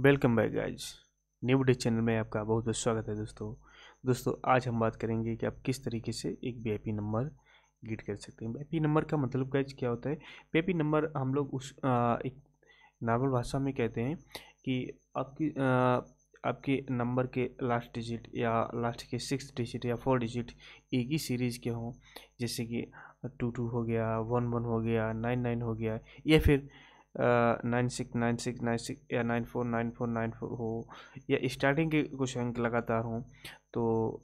Welcome back guys new day channel में आपका बहुत बहुत स्वागत है दोस्तों दोस्तों आज हम बात करेंगे कि आप किस तरीके से एक वी नंबर गिट कर सकते हैं वी नंबर का मतलब गाइज क्या होता है वी नंबर हम लोग उस आ, एक नॉर्मल भाषा में कहते हैं कि आपकी आ, आपके नंबर के लास्ट डिजिट या लास्ट के सिक्स डिजिट या फोर डिजिट एक ही सीरीज़ के हों जैसे कि टू टू हो गया वन वन हो गया नाइन नाइन हो गया या फिर nine six nine six nine six या nine four nine four nine four हो या स्टार्टिंग के कुछ अंक लगातार हों तो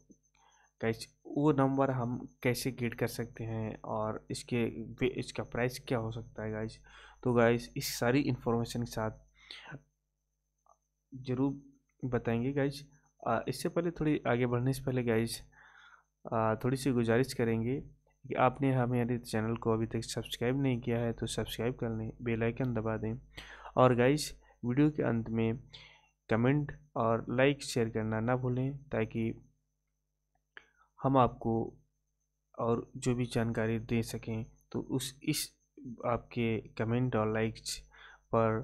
कैसे वो नंबर हम कैसे गेट कर सकते हैं और इसके इसका प्राइस क्या हो सकता है गाइस तो गाइस इस सारी इन्फॉर्मेशन के साथ ज़रूर बताएंगे गाइज इससे पहले थोड़ी आगे बढ़ने से पहले गाइज थोड़ी सी गुजारिश करेंगे कि आपने हमारे चैनल को अभी तक सब्सक्राइब नहीं किया है तो सब्सक्राइब कर लें बेलाइकन दबा दें और गाइस वीडियो के अंत में कमेंट और लाइक शेयर करना ना भूलें ताकि हम आपको और जो भी जानकारी दे सकें तो उस इस आपके कमेंट और लाइक्स पर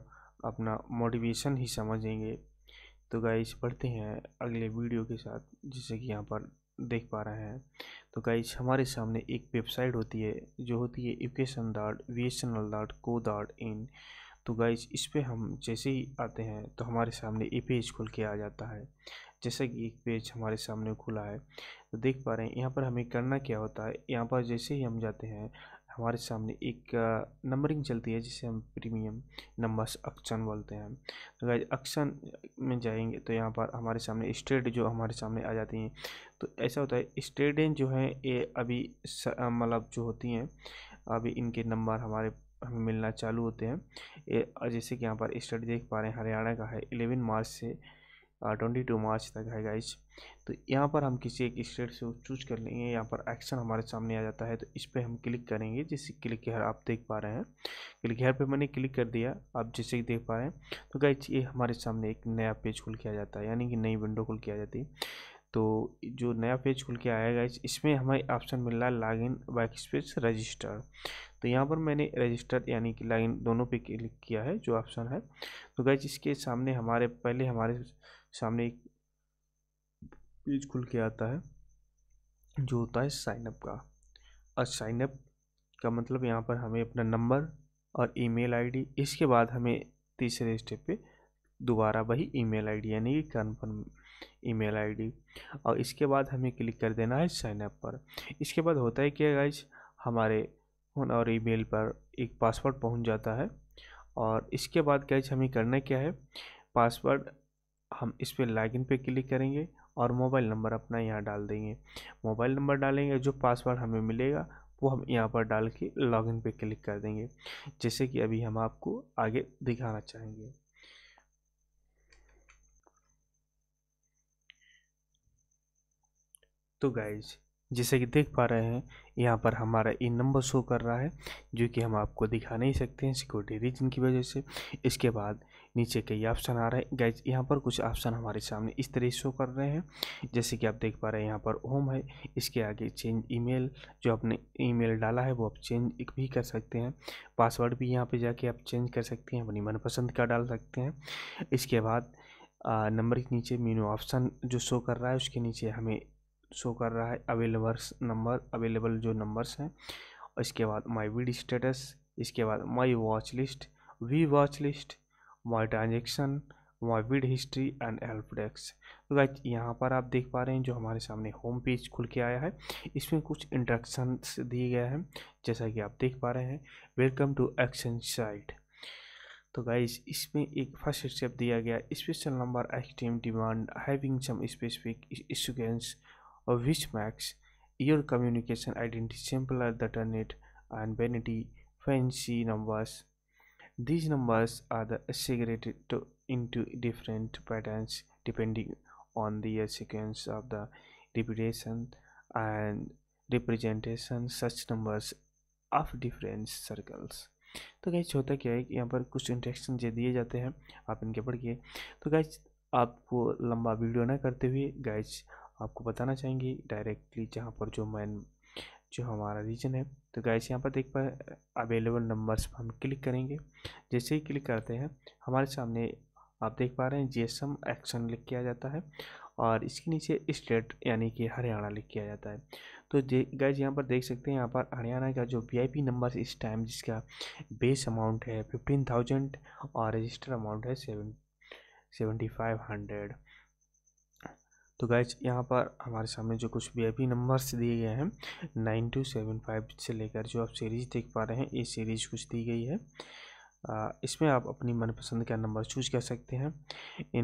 अपना मोटिवेशन ही समझेंगे तो गाइस पढ़ते हैं अगले वीडियो के साथ जैसे कि यहाँ पर देख पा रहे हैं तो गाइज हमारे सामने एक वेबसाइट होती है जो होती है education dot V S N L dot co dot in तो गाइज इस पर हम जैसे ही आते हैं तो हमारे सामने ये पेज खुल के आ जाता है जैसा कि एक पेज हमारे सामने खुला है तो देख पा रहे हैं यहाँ पर हमें करना क्या होता है यहाँ पर जैसे ही हम जाते हैं हमारे सामने एक नंबरिंग चलती है जिसे हम प्रीमियम नंबर्स अक्शन बोलते हैं अगर अक्शन में जाएंगे तो यहाँ पर हमारे सामने स्टेट जो हमारे सामने आ जाती हैं तो ऐसा होता है स्टेटें जो हैं ये अभी मतलब जो होती हैं अभी इनके नंबर हमारे हमें मिलना चालू होते हैं जैसे कि यहाँ पर स्टेट देख पा रहे हैं हरियाणा का है एलेवन मार्च से ट्वेंटी टू मार्च तक है गाइज तो यहाँ पर हम किसी एक स्टेट से चूज कर लेंगे यहाँ पर एक्शन हमारे सामने आ जाता है तो इस पर हम क्लिक करेंगे जैसे क्लिक हेयर आप देख पा रहे हैं क्लिक हेयर पे मैंने क्लिक कर दिया आप जैसे देख पा रहे हैं तो गाइज ये हमारे सामने एक नया पेज खुल के आ जाता है यानी कि नई विंडो खुल के आ जाती है तो जो नया पेज खुल के आया गाइज इसमें हमें ऑप्शन मिल रहा है इन बाइक स्पेस रजिस्टर तो यहाँ पर मैंने रजिस्टर यानी कि इन दोनों पे क्लिक किया है जो ऑप्शन है तो गाइज इसके सामने हमारे पहले हमारे सामने एक पेज खुल के आता है जो होता है साइनअप का और साइनअप का मतलब यहाँ पर हमें अपना नंबर और ईमेल आईडी इसके बाद हमें तीसरे स्टेप पे दोबारा वही ईमेल आईडी यानी कि कन्फर्म ईमेल आईडी और इसके बाद हमें क्लिक कर देना है साइनअप पर इसके बाद होता है क्या गाइज हमारे फ़ोन और ईमेल पर एक पासवर्ड पहुंच जाता है और इसके बाद गैज हमें करना क्या है पासवर्ड हम इस पर लॉगिन पे क्लिक करेंगे और मोबाइल नंबर अपना यहाँ डाल देंगे मोबाइल नंबर डालेंगे जो पासवर्ड हमें मिलेगा वो हम यहाँ पर डाल के लॉगिन पे क्लिक कर देंगे जैसे कि अभी हम आपको आगे दिखाना चाहेंगे तो गाइज जैसे कि देख पा रहे हैं यहाँ पर हमारा इन नंबर शो कर रहा है जो कि हम आपको दिखा नहीं सकते हैं सिक्योरिटी रीजन की वजह से इसके बाद नीचे कई ऑप्शन आ रहे हैं गैज यहाँ पर कुछ ऑप्शन हमारे सामने इस तरह शो कर रहे हैं जैसे कि आप देख पा रहे हैं यहाँ पर होम है इसके आगे चेंज ईमेल जो आपने ईमेल डाला है वो आप चेंज भी कर सकते हैं पासवर्ड भी यहाँ पर जाके आप चेंज कर सकते हैं अपनी मनपसंद का डाल सकते हैं इसके बाद नंबर के नीचे मीनू ऑप्शन जो शो कर रहा है उसके नीचे हमें शो कर रहा है अवेलेबल्स नंबर अवेलेबल जो नंबर्स हैं और इसके बाद माय वीड स्टेटस इसके बाद माय वॉच लिस्ट वी watch list my transaction my bid history and help desk तो गाइज यहाँ पर आप देख पा रहे हैं जो हमारे सामने होम पेज खुल के आया है इसमें कुछ इंट्रक्शन दिए गए हैं जैसा कि आप देख पा रहे हैं वेलकम टू एक्शन साइट तो गाइज इसमें एक फर्स्ट स्टेप दिया गया special number extreme demand having some specific इशुगेंस which makes your communication identity simpler the it and vanity fancy numbers. These numbers are the segregated to, into different patterns depending on the sequence of the repetition and representation such numbers of different circles तो गैस होता क्या है कि यहाँ पर कुछ interaction जो दिए जाते हैं आप इनके पढ़ के तो गैस आपको लंबा वीडियो ना करते हुए गैस आपको बताना चाहेंगे डायरेक्टली जहाँ पर जो मैन जो हमारा रीजन है तो गैस यहाँ पर देख पर अवेलेबल नंबर्स पर हम क्लिक करेंगे जैसे ही क्लिक करते हैं हमारे सामने आप देख पा रहे हैं जीएसएम एक्शन लिख किया जाता है और इसके नीचे स्टेट यानी कि हरियाणा लिख किया जाता है तो गैज यहाँ पर देख सकते हैं यहाँ पर हरियाणा का जो वीआईपी नंबर इस टाइम जिसका बेस अमाउंट है फिफ्टीन थाउजेंड और रजिस्टर अमाउंट है सेवन सेवेंटी फाइव हंड्रेड तो गाइज यहाँ पर हमारे सामने जो कुछ वी नंबर्स दिए गए हैं नाइन टू सेवन फाइव से लेकर जो आप सीरीज़ देख पा रहे हैं ये सीरीज़ कुछ दी गई है इसमें आप अपनी मनपसंद का नंबर चूज कर सकते हैं इन